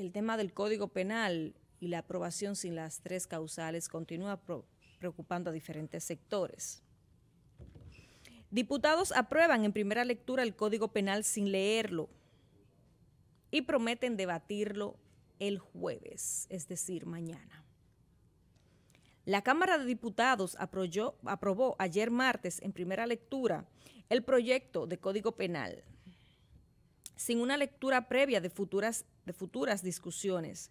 el tema del Código Penal y la aprobación sin las tres causales continúa preocupando a diferentes sectores. Diputados aprueban en primera lectura el Código Penal sin leerlo y prometen debatirlo el jueves, es decir, mañana. La Cámara de Diputados aprobó, ayer martes en primera lectura el proyecto de Código Penal sin una lectura previa de futuras de futuras discusiones.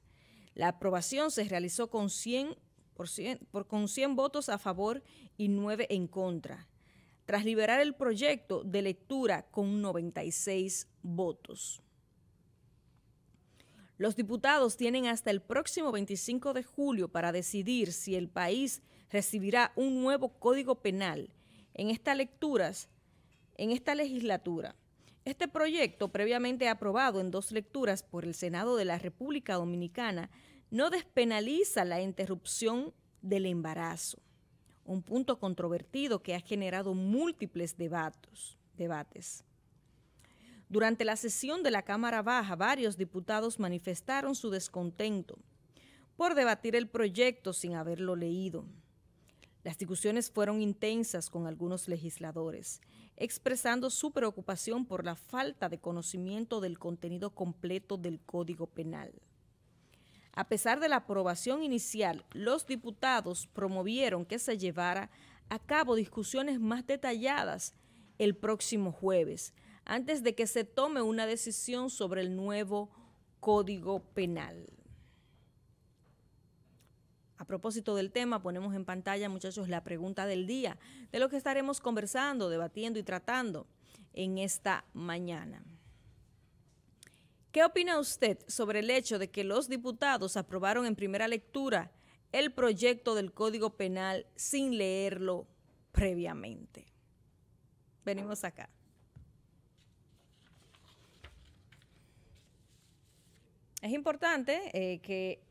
La aprobación se realizó con 100, con 100 votos a favor y 9 en contra, tras liberar el proyecto de lectura con 96 votos. Los diputados tienen hasta el próximo 25 de julio para decidir si el país recibirá un nuevo código penal en, esta lecturas, en esta legislatura. Este proyecto, previamente aprobado en dos lecturas por el Senado de la República Dominicana, no despenaliza la interrupción del embarazo, un punto controvertido que ha generado múltiples debates. Durante la sesión de la Cámara Baja, varios diputados manifestaron su descontento por debatir el proyecto sin haberlo leído. Las discusiones fueron intensas con algunos legisladores, expresando su preocupación por la falta de conocimiento del contenido completo del Código Penal. A pesar de la aprobación inicial, los diputados promovieron que se llevara a cabo discusiones más detalladas el próximo jueves, antes de que se tome una decisión sobre el nuevo Código Penal. A propósito del tema, ponemos en pantalla, muchachos, la pregunta del día, de lo que estaremos conversando, debatiendo y tratando en esta mañana. ¿Qué opina usted sobre el hecho de que los diputados aprobaron en primera lectura el proyecto del Código Penal sin leerlo previamente? Venimos acá. Es importante eh, que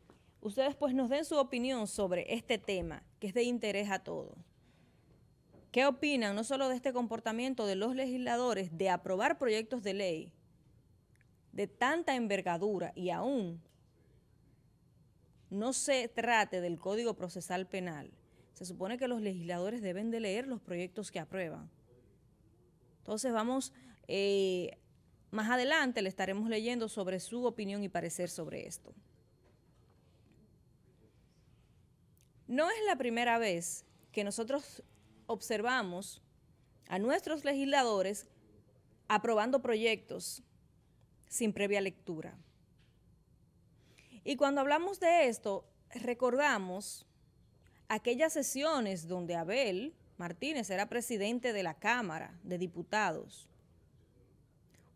ustedes pues nos den su opinión sobre este tema, que es de interés a todos. ¿Qué opinan no solo de este comportamiento de los legisladores de aprobar proyectos de ley de tanta envergadura y aún no se trate del Código Procesal Penal? Se supone que los legisladores deben de leer los proyectos que aprueban. Entonces vamos, eh, más adelante le estaremos leyendo sobre su opinión y parecer sobre esto. No es la primera vez que nosotros observamos a nuestros legisladores aprobando proyectos sin previa lectura. Y cuando hablamos de esto, recordamos aquellas sesiones donde Abel Martínez era presidente de la Cámara de Diputados.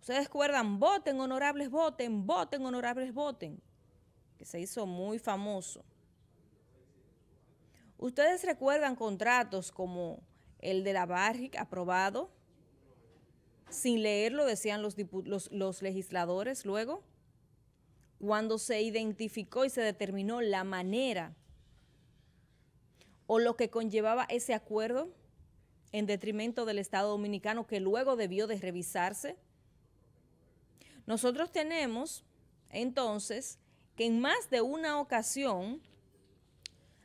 Ustedes recuerdan, voten, honorables, voten, voten, honorables, voten, que se hizo muy famoso. Ustedes recuerdan contratos como el de la Barrick aprobado, sin leerlo, decían los, los legisladores luego, cuando se identificó y se determinó la manera o lo que conllevaba ese acuerdo en detrimento del Estado Dominicano que luego debió de revisarse. Nosotros tenemos entonces que en más de una ocasión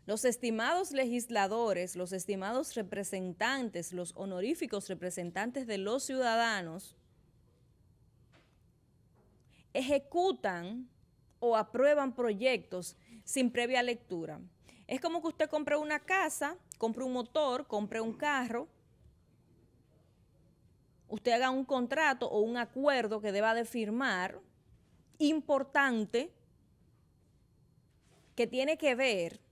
los estimados legisladores, los estimados representantes, los honoríficos representantes de los ciudadanos ejecutan o aprueban proyectos sin previa lectura. Es como que usted compre una casa, compre un motor, compre un carro, usted haga un contrato o un acuerdo que deba de firmar importante que tiene que ver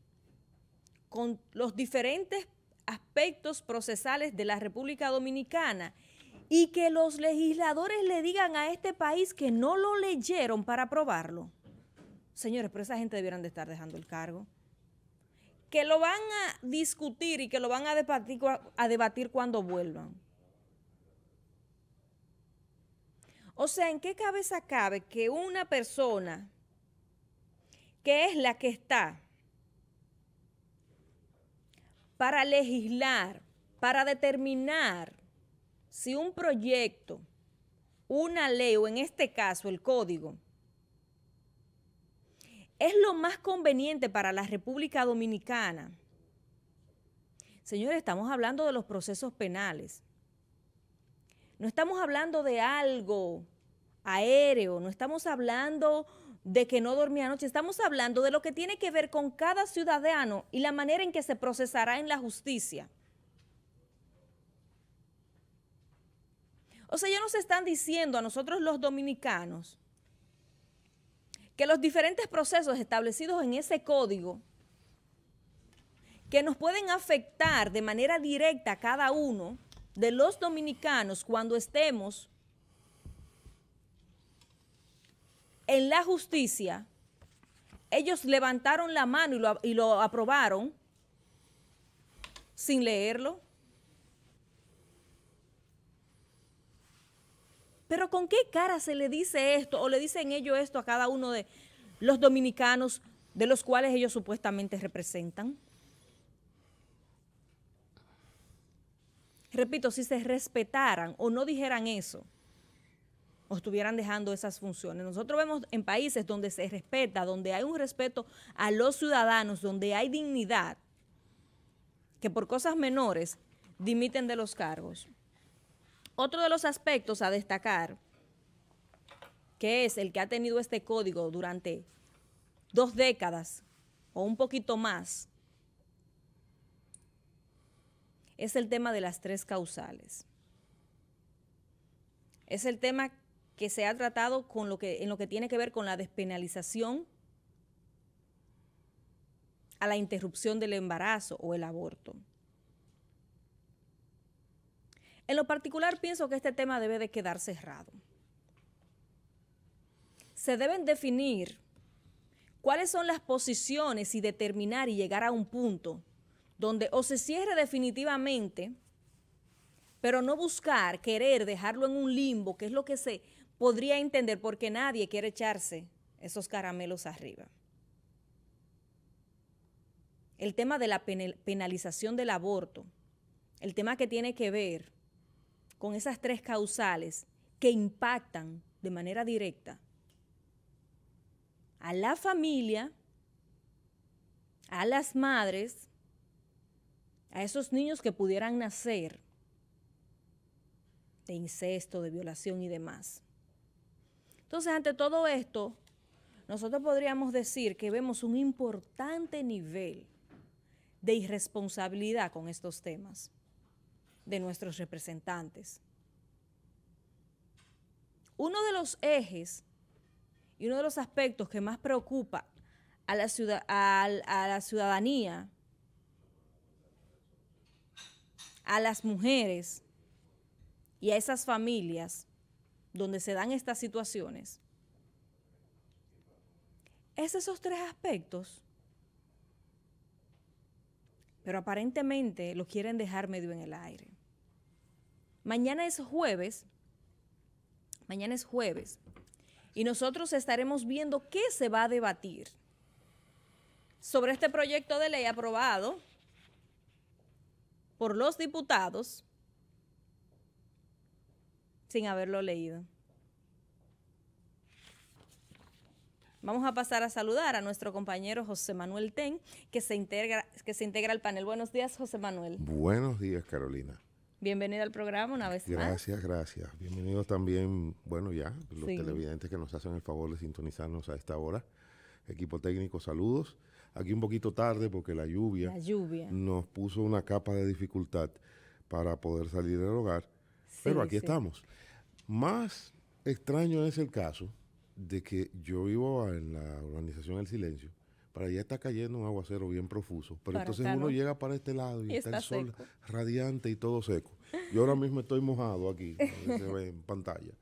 con los diferentes aspectos procesales de la República Dominicana y que los legisladores le digan a este país que no lo leyeron para aprobarlo. Señores, pero esa gente debieran de estar dejando el cargo. Que lo van a discutir y que lo van a debatir, a debatir cuando vuelvan. O sea, ¿en qué cabeza cabe que una persona que es la que está para legislar, para determinar si un proyecto, una ley o en este caso el código, es lo más conveniente para la República Dominicana. Señores, estamos hablando de los procesos penales. No estamos hablando de algo aéreo, no estamos hablando de que no dormía anoche, estamos hablando de lo que tiene que ver con cada ciudadano y la manera en que se procesará en la justicia. O sea, ya nos están diciendo a nosotros los dominicanos que los diferentes procesos establecidos en ese código que nos pueden afectar de manera directa a cada uno de los dominicanos cuando estemos en la justicia, ellos levantaron la mano y lo, aprobaron sin leerlo. Pero ¿con qué cara se le dice esto o le dicen ellos esto a cada uno de los dominicanos de los cuales ellos supuestamente representan? Repito, si se respetaran o no dijeran eso, o estuvieran dejando esas funciones. Nosotros vemos en países donde se respeta, donde hay un respeto a los ciudadanos, donde hay dignidad, que por cosas menores dimiten de los cargos. Otro de los aspectos a destacar, que es el que ha tenido este código durante dos décadas o un poquito más, es el tema de las tres causales. Es el tema que se ha tratado con lo que, en lo que tiene que ver con la despenalización a la interrupción del embarazo o el aborto. En lo particular pienso que este tema debe de quedar cerrado. Se deben definir cuáles son las posiciones y determinar y llegar a un punto donde o se cierre definitivamente, pero no buscar, querer dejarlo en un limbo, que es lo que se podría entender por qué nadie quiere echarse esos caramelos arriba. El tema de la penalización del aborto, el tema que tiene que ver con esas tres causales que impactan de manera directa a la familia, a las madres, a esos niños que pudieran nacer de incesto, de violación y demás. Entonces, ante todo esto, nosotros podríamos decir que vemos un importante nivel de irresponsabilidad con estos temas de nuestros representantes. Uno de los ejes y uno de los aspectos que más preocupa a la, la ciudadanía, a las mujeres y a esas familias donde se dan estas situaciones, es esos tres aspectos, pero aparentemente lo quieren dejar medio en el aire. Mañana es jueves, mañana es jueves, y nosotros estaremos viendo qué se va a debatir sobre este proyecto de ley aprobado por los diputados sin haberlo leído. Vamos a pasar a saludar a nuestro compañero José Manuel Ten, que se integra, que se integra al panel. Buenos días, José Manuel. Buenos días, Carolina. Bienvenido al programa una vez más. Gracias, gracias. Bienvenidos también, bueno, ya, los televidentes que nos hacen el favor de sintonizarnos a esta hora. Equipo técnico, saludos. Aquí un poquito tarde porque la lluvia, lluvia. nos puso una capa de dificultad para poder salir del hogar, pero aquí estamos. Más extraño es el caso de que yo vivo en la organización El silencio, para allá está cayendo un aguacero bien profuso, pero entonces uno llega para este lado y, está, el sol radiante y todo seco. Yo ahora mismo estoy mojado aquí, se ve en pantalla.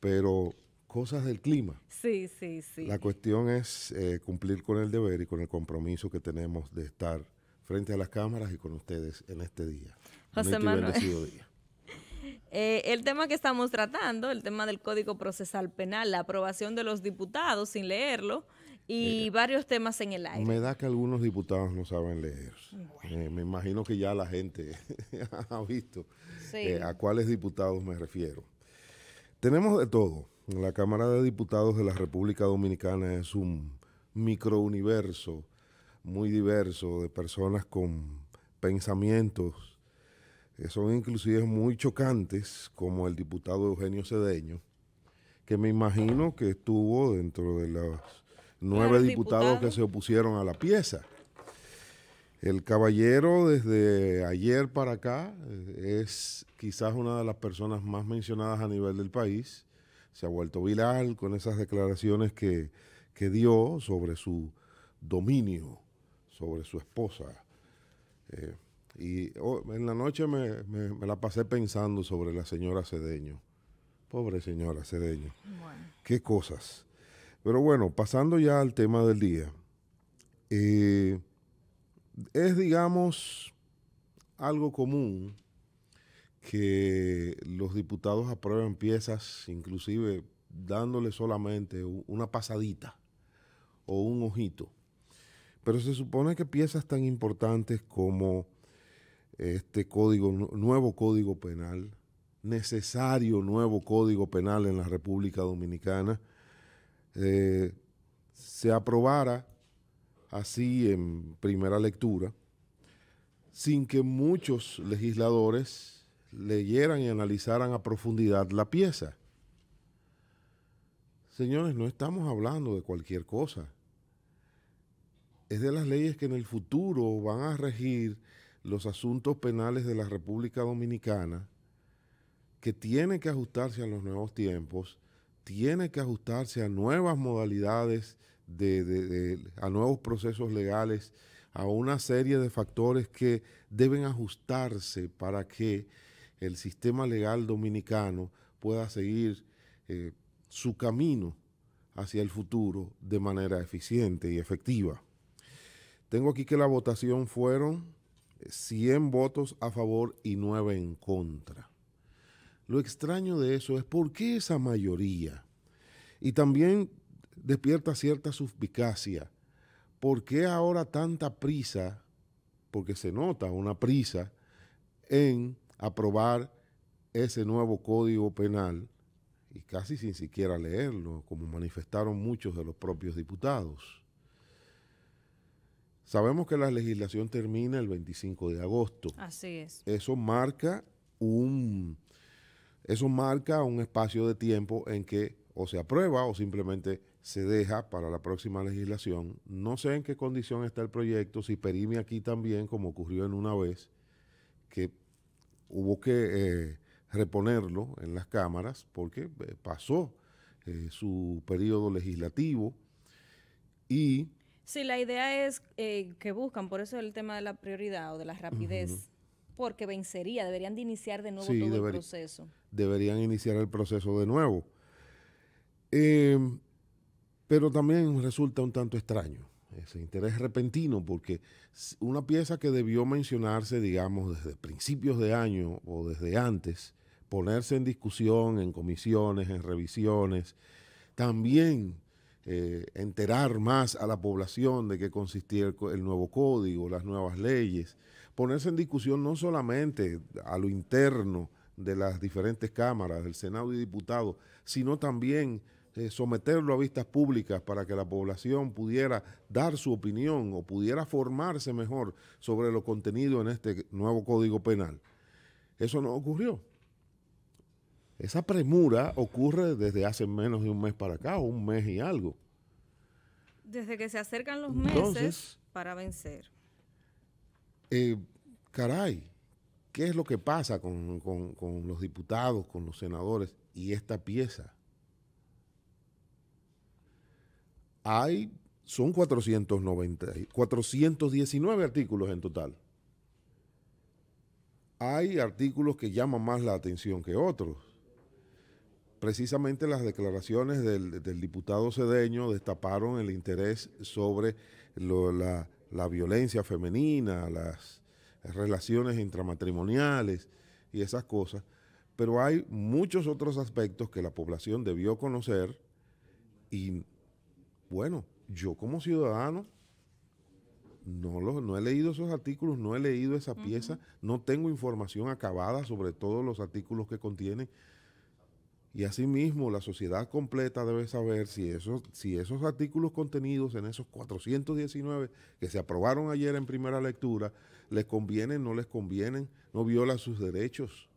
Pero cosas del clima. Sí, sí, sí. La cuestión es eh, cumplir con el deber y con el compromiso que tenemos de estar frente a las cámaras y con ustedes en este día. José Manuel. Día. Eh, el tema que estamos tratando, el tema del Código Procesal Penal, la aprobación de los diputados sin leerlo y varios temas en el aire. Me da que algunos diputados no saben leer. Eh, me imagino que ya la gente ha visto eh, a cuáles diputados me refiero. Tenemos de todo. La Cámara de Diputados de la República Dominicana es un microuniverso muy diverso de personas con pensamientos que son inclusive muy chocantes, como el diputado Eugenio Cedeño, que me imagino que estuvo dentro de los nueve diputados que se opusieron a la pieza. El caballero desde ayer para acá es quizás una de las personas más mencionadas a nivel del país. Se ha vuelto viral con esas declaraciones que, dio sobre su dominio, sobre su esposa. Eh, y oh, en la noche me, la pasé pensando sobre la señora Cedeño. Pobre señora Cedeño. Qué cosas. Pero bueno, pasando ya al tema del día. Eh, es, digamos, algo común que los diputados aprueben piezas, inclusive dándole solamente una pasadita o un ojito. Pero se supone que piezas tan importantes como este código, nuevo código penal, necesario nuevo código penal en la República Dominicana, eh, se aprobara así en primera lectura, sin que muchos legisladores leyeran y analizaran a profundidad la pieza. Señores, no estamos hablando de cualquier cosa. Es de las leyes que en el futuro van a regir los asuntos penales de la República Dominicana, que tiene que ajustarse a los nuevos tiempos, tiene que ajustarse a nuevas modalidades, a nuevos procesos legales, a una serie de factores que deben ajustarse para que el sistema legal dominicano pueda seguir eh, su camino hacia el futuro de manera eficiente y efectiva. Tengo aquí que la votación fueron 100 votos a favor y 9 en contra. Lo extraño de eso es por qué esa mayoría. Y también despierta cierta suspicacia. ¿Por qué ahora tanta prisa? Porque se nota una prisa en aprobar ese nuevo código penal y casi sin siquiera leerlo, como manifestaron muchos de los propios diputados. Sabemos que la legislación termina el 25 de agosto. Así es. Eso marca un, eso marca un espacio de tiempo en que o se aprueba o simplemente se deja para la próxima legislación. No sé en qué condición está el proyecto, si perime aquí también, como ocurrió en una vez, que hubo que eh, reponerlo en las cámaras porque eh, pasó eh, su periodo legislativo y Sí, la idea es eh, que buscan, por eso el tema de la prioridad o de la rapidez, porque vencería, deberían de iniciar de nuevo todo el proceso. Deberían iniciar el proceso de nuevo. Em, pero también resulta un tanto extraño ese interés repentino, porque una pieza que debió mencionarse, digamos, desde principios de año o desde antes, ponerse en discusión, en comisiones, en revisiones, también eh, enterar más a la población de qué consistía el, nuevo código, las nuevas leyes, ponerse en discusión no solamente a lo interno de las diferentes cámaras, del Senado y diputados, sino también eh, someterlo a vistas públicas para que la población pudiera dar su opinión o pudiera formarse mejor sobre lo contenido en este nuevo código penal. Eso no ocurrió. Esa premura ocurre desde hace menos de un mes para acá, o un mes y algo. Desde que se acercan los meses para vencer. Eh, caray, ¿qué es lo que pasa con, los diputados, con los senadores y esta pieza? Hay, son 490, 419 artículos en total hay artículos que llaman más la atención que otros precisamente las declaraciones del, diputado cedeño destaparon el interés sobre la, violencia femenina, las relaciones intramatrimoniales y esas cosas, pero hay muchos otros aspectos que la población debió conocer y bueno, yo como ciudadano no, he leído esos artículos, no he leído esa pieza, no tengo información acabada sobre todos los artículos que contienen y asimismo, la sociedad completa debe saber si esos, si esos artículos contenidos en esos 419 que se aprobaron ayer en primera lectura, les convienen, no les convienen, no violan sus derechos.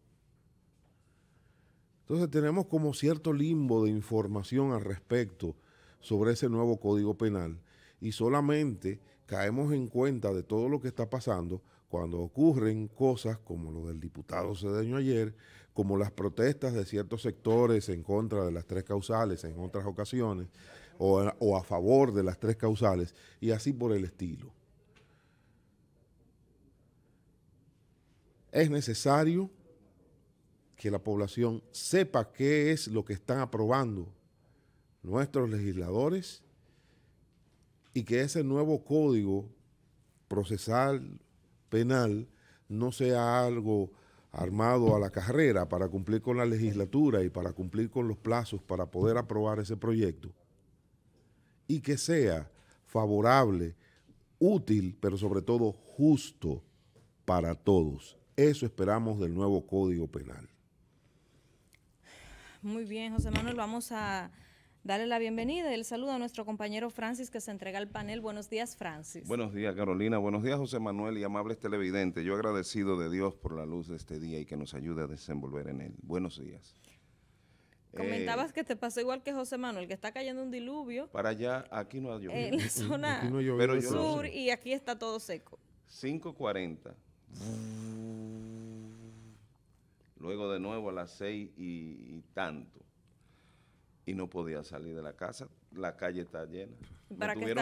Entonces tenemos como cierto limbo de información al respecto sobre ese nuevo código penal y solamente caemos en cuenta de todo lo que está pasando cuando ocurren cosas como lo del diputado Cedeño ayer, como las protestas de ciertos sectores en contra de las tres causales en otras ocasiones, o a, favor de las tres causales, y así por el estilo. Es necesario que la población sepa qué es lo que están aprobando nuestros legisladores y que ese nuevo código procesal penal no sea algo armado a la carrera para cumplir con la legislatura y para cumplir con los plazos para poder aprobar ese proyecto y que sea favorable, útil, pero sobre todo justo para todos. Eso esperamos del nuevo Código Penal. Muy bien, José Manuel, vamos a... Dale la bienvenida y el saludo a nuestro compañero Francis que se entrega al panel. Buenos días, Francis. Buenos días, Carolina. Buenos días, José Manuel y amables televidentes. Yo agradecido de Dios por la luz de este día y que nos ayude a desenvolver en él. Buenos días. Comentabas eh, que te pasó igual que José Manuel, que está cayendo un diluvio. Para allá, aquí no ha llovido. En eh, la zona sur y aquí está todo seco. 5.40. Mm. Luego de nuevo a las 6 y tanto y no podía salir de la casa. La calle está llena. Para Y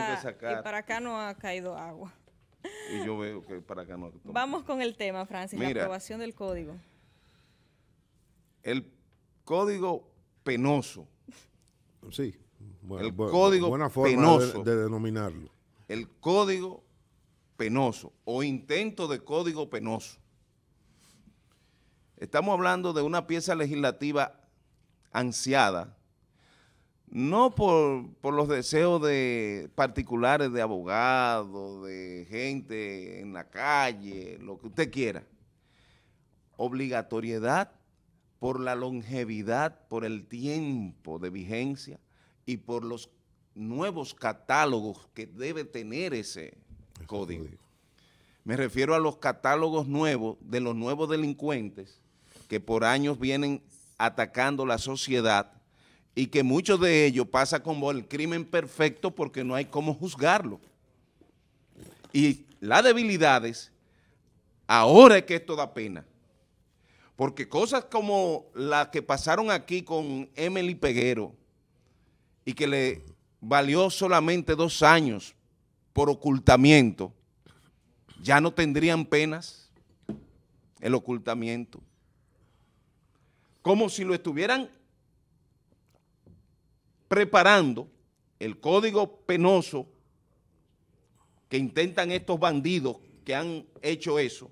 para acá no ha caído agua. Y yo veo que para acá no. agua. Vamos con el tema, Francis, la aprobación del código. El código penoso. Sí. Bueno, el código buena forma penoso. de denominarlo. El código penoso o intento de código penoso. Estamos hablando de una pieza legislativa ansiada no por, los deseos de particulares de abogados, de gente en la calle, lo que usted quiera. Obligatoriedad por la longevidad, por el tiempo de vigencia y por los nuevos catálogos que debe tener ese código. Me refiero a los catálogos nuevos de los nuevos delincuentes que por años vienen atacando la sociedad y que muchos de ellos pasa como el crimen perfecto porque no hay cómo juzgarlo. Y las debilidades, ahora es que esto da pena. Porque cosas como las que pasaron aquí con Emily Peguero y que le valió solamente dos años por ocultamiento, ya no tendrían penas el ocultamiento. Como si lo estuvieran preparando el código penoso que intentan estos bandidos que han hecho eso,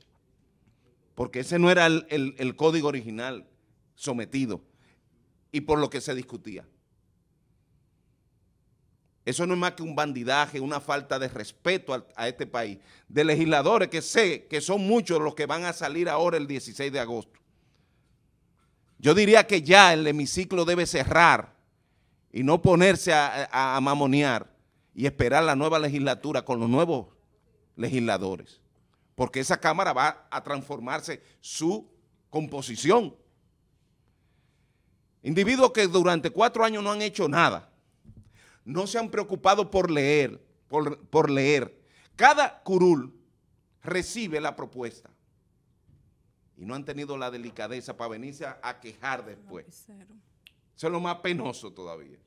porque ese no era el, código original sometido y por lo que se discutía. Eso no es más que un bandidaje, una falta de respeto a, a, este país, de legisladores que sé que son muchos los que van a salir ahora el 16 de agosto. Yo diría que ya el hemiciclo debe cerrar y no ponerse a, mamonear y esperar la nueva legislatura con los nuevos legisladores, porque esa Cámara va a transformarse su composición. Individuos que durante cuatro años no han hecho nada, no se han preocupado por leer, por, leer. Cada curul recibe la propuesta y no han tenido la delicadeza para venirse a quejar después. Eso es lo más penoso todavía.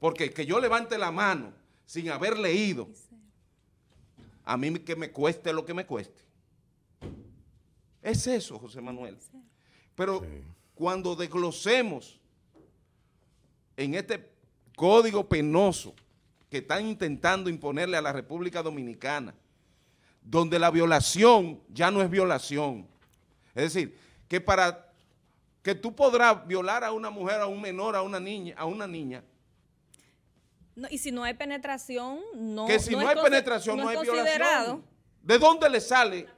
Porque que yo levante la mano sin haber leído, a mí que me cueste lo que me cueste. Es eso, José Manuel. Pero cuando desglosemos en este código penoso que están intentando imponerle a la República Dominicana, donde la violación ya no es violación. Es decir, que para que tú podrás violar a una mujer, a un menor, a una niña, a una niña. No, y si no hay penetración, no. Que si no, hay penetración, no, hay violación. ¿De dónde le sale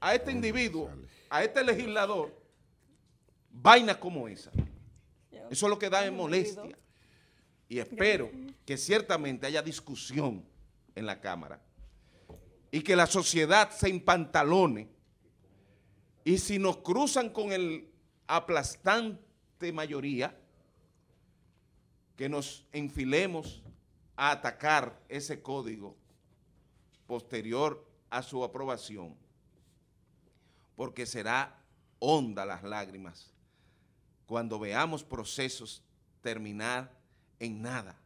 a este individuo, a este legislador, vainas como esa? Eso es lo que da en molestia. Y espero que ciertamente haya discusión en la Cámara y que la sociedad se empantalone y si nos cruzan con el aplastante mayoría que nos enfilemos a atacar ese código posterior a su aprobación, porque será honda las lágrimas cuando veamos procesos terminar en nada,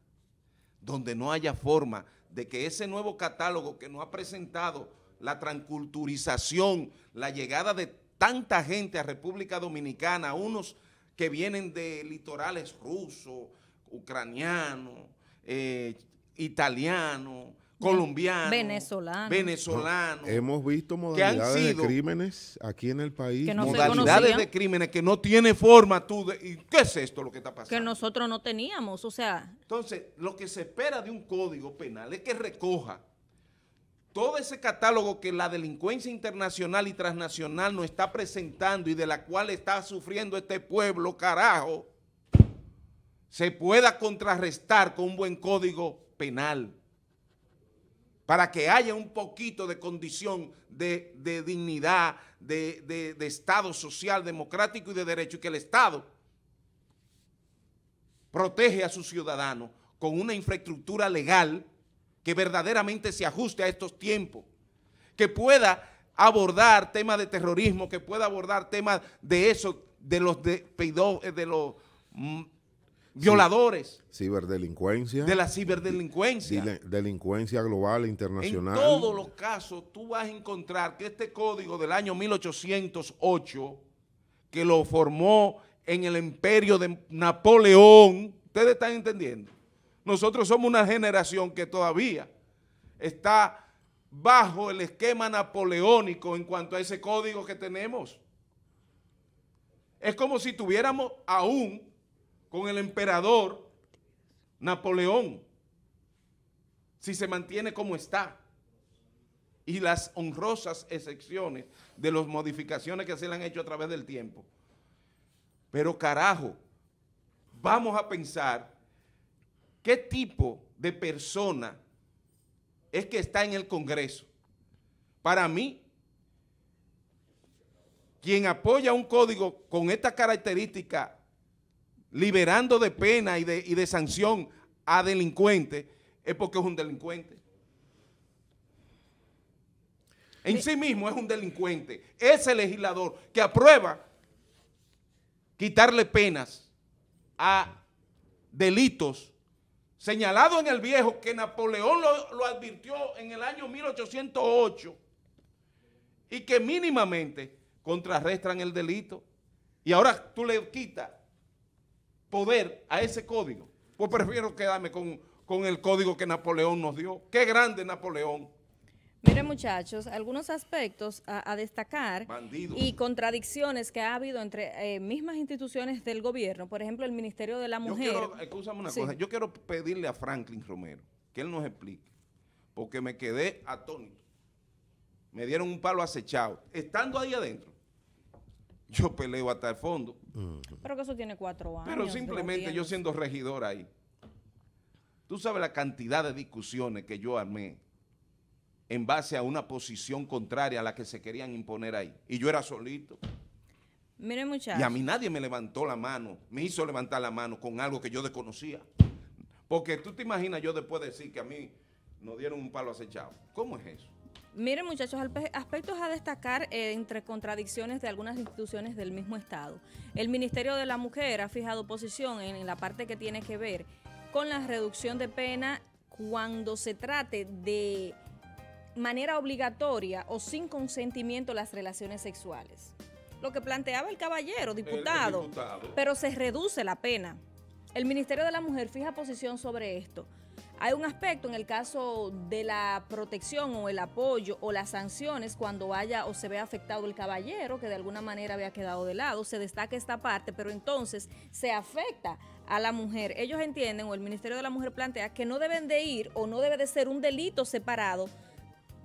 donde no haya forma de que ese nuevo catálogo que no ha presentado la transculturización, la llegada de tanta gente a República Dominicana, unos que vienen de litorales rusos, ucranianos, eh, italianos, colombianos, venezolanos, venezolano, hemos visto modalidades de crímenes aquí en el país, modalidades de crímenes que no tiene forma tú ¿y qué es esto lo que está pasando? Que nosotros no teníamos, o sea. Entonces, lo que se espera de un código penal es que recoja todo ese catálogo que la delincuencia internacional y transnacional nos está presentando y de la cual está sufriendo este pueblo, carajo, se pueda contrarrestar con un buen código penal para que haya un poquito de condición de, dignidad, de, de Estado social, democrático y de derecho, y que el Estado protege a sus ciudadanos con una infraestructura legal que verdaderamente se ajuste a estos tiempos, que pueda abordar temas de terrorismo, que pueda abordar temas de eso, de los, de, eh, de los mm, violadores. Ciberdelincuencia. De la ciberdelincuencia. delincuencia global, internacional. En todos los casos tú vas a encontrar que este código del año 1808, que lo formó en el imperio de Napoleón, ustedes están entendiendo, nosotros somos una generación que todavía está bajo el esquema napoleónico en cuanto a ese código que tenemos. Es como si tuviéramos aún con el emperador Napoleón, si se mantiene como está, y las honrosas excepciones de las modificaciones que se le han hecho a través del tiempo. Pero carajo, vamos a pensar ¿Qué tipo de persona es que está en el Congreso? Para mí, quien apoya un código con esta característica, liberando de pena y de, sanción a delincuentes, es porque es un delincuente. En sí mismo es un delincuente. Ese legislador que aprueba quitarle penas a delitos señalado en el viejo, que Napoleón lo, advirtió en el año 1808 y que mínimamente contrarrestan el delito. Y ahora tú le quitas poder a ese código. Pues prefiero quedarme con, con el código que Napoleón nos dio. Qué grande Napoleón. Mire, muchachos, algunos aspectos a, destacar y contradicciones que ha habido entre eh, mismas instituciones del gobierno, por ejemplo el Ministerio de la Mujer. Yo una cosa, yo quiero pedirle a Franklin Romero que él nos explique, porque me quedé atónito. Me dieron un palo acechado, estando ahí adentro. Yo peleo hasta el fondo. Pero que eso tiene cuatro años. Pero simplemente yo siendo regidor ahí. Tú sabes la cantidad de discusiones que yo armé en base a una posición contraria a la que se querían imponer ahí. Y yo era solito. Miren muchachos. Y a mí nadie me levantó la mano, me hizo levantar la mano con algo que yo desconocía. Porque tú te imaginas yo después decir que a mí nos dieron un palo acechado. ¿Cómo es eso? Miren muchachos, aspectos a destacar eh, entre contradicciones de algunas instituciones del mismo Estado. El Ministerio de la Mujer ha fijado posición en la parte que tiene que ver con la reducción de pena cuando se trate de manera obligatoria o sin consentimiento las relaciones sexuales. Lo que planteaba el caballero, diputado, pero se reduce la pena. El Ministerio de la Mujer fija posición sobre esto. Hay un aspecto en el caso de la protección o el apoyo o las sanciones cuando haya o se vea afectado el caballero, que de alguna manera había quedado de lado, se destaca esta parte, pero entonces se afecta a la mujer. Ellos entienden, o el Ministerio de la Mujer plantea, que no deben de ir o no debe de ser un delito separado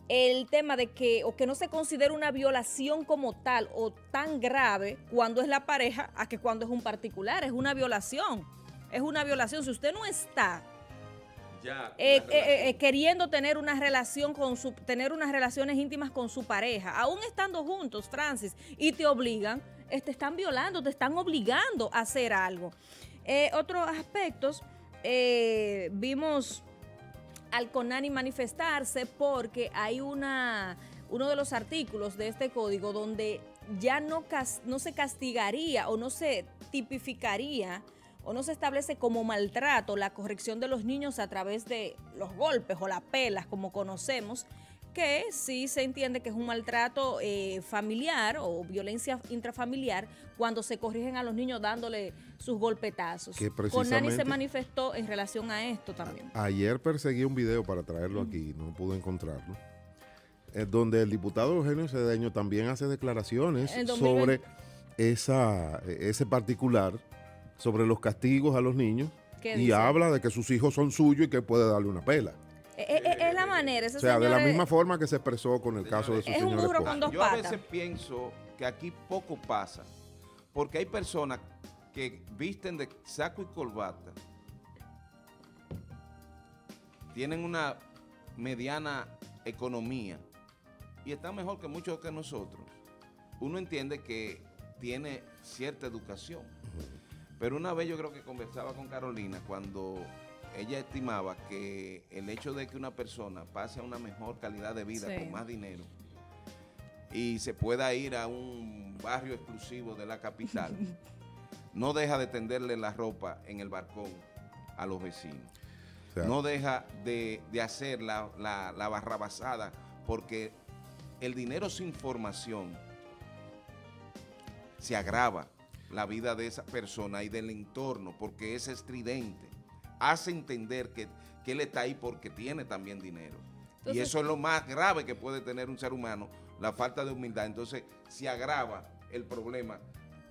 el tema de que o que no se considera una violación como tal o tan grave cuando es la pareja a que cuando es un particular, es una violación. Es una violación. Si usted no está eh, eh, eh, queriendo tener una relación con su, tener unas relaciones íntimas con su pareja, aún estando juntos, Francis, y te obligan, te están violando, te están obligando a hacer algo. otros aspectos, vimos al y manifestarse porque hay una, uno de los artículos de este código donde ya no, no se castigaría o no se tipificaría o no se establece como maltrato la corrección de los niños a través de los golpes o las pelas, como conocemos, que sí se entiende que es un maltrato eh, familiar o violencia intrafamiliar cuando se corrigen a los niños dándole sus golpetazos. Que Conani se manifestó en relación a esto también. ayer perseguí un video para traerlo aquí, no pude encontrarlo. Eh, donde el diputado Eugenio Cedeño también hace declaraciones sobre eh, ese particular, sobre los castigos a los niños, y habla de que sus hijos son suyos y que puede darle una pela. Eh, eh, eh, es, la manera. o sea, de la misma forma que se expresó con el caso de su es un Yo a veces pienso que aquí poco pasa, porque hay personas que visten de saco y corbata, tienen una mediana economía y están mejor que muchos que nosotros. Uno entiende que tiene cierta educación. Pero una vez yo creo que conversaba con Carolina cuando ella estimaba que el hecho de que una persona pase a una mejor calidad de vida con más dinero y se pueda ir a un barrio exclusivo de la capital, no deja de tenderle la ropa en el barcón a los vecinos. no deja de, hacer la, la, la barrabasada porque el dinero sin formación se agrava la vida de esa persona y del entorno porque es estridente hace entender que, él está ahí porque tiene también dinero. y eso es lo más grave que puede tener un ser humano, la falta de humildad. Entonces se agrava el problema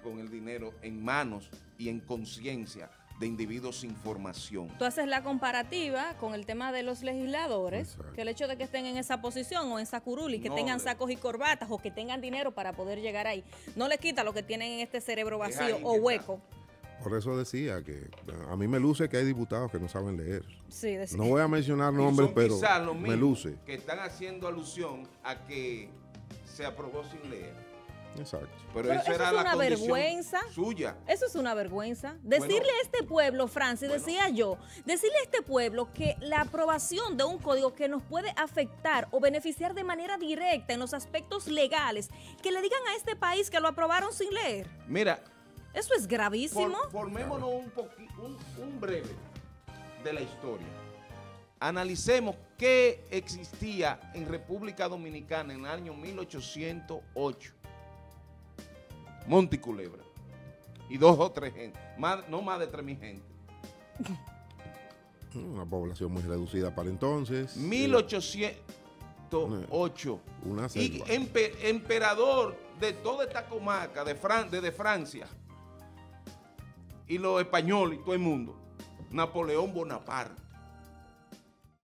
con el dinero en manos y en conciencia de individuos sin formación. Tú haces la comparativa con el tema de los legisladores, que el hecho de que estén en esa posición o en esa y que tengan sacos y corbatas o que tengan dinero para poder llegar ahí, no les quita lo que tienen en este cerebro vacío o hueco. Por eso decía que a mí me luce que hay diputados que no saben leer. Sí, decía. no voy a mencionar nombres, pero me luce. Que están haciendo alusión a que se aprobó sin leer. Exacto. Pero, eso, era es la una vergüenza suya. Eso es una vergüenza. Decirle a este pueblo, Francis, decía yo, decirle a este pueblo que la aprobación de un código que nos puede afectar o beneficiar de manera directa en los aspectos legales, que le digan a este país que lo aprobaron sin leer. Mira, eso es gravísimo. formémonos un, un, breve de la historia. Analicemos qué existía en República Dominicana en el año 1808. Monticulebra Y dos o tres gente. no más de tres mil gente. Una población muy reducida para entonces. 1808. y emperador de toda esta comarca de, de Francia y los españoles y todo el mundo. Napoleón Bonaparte.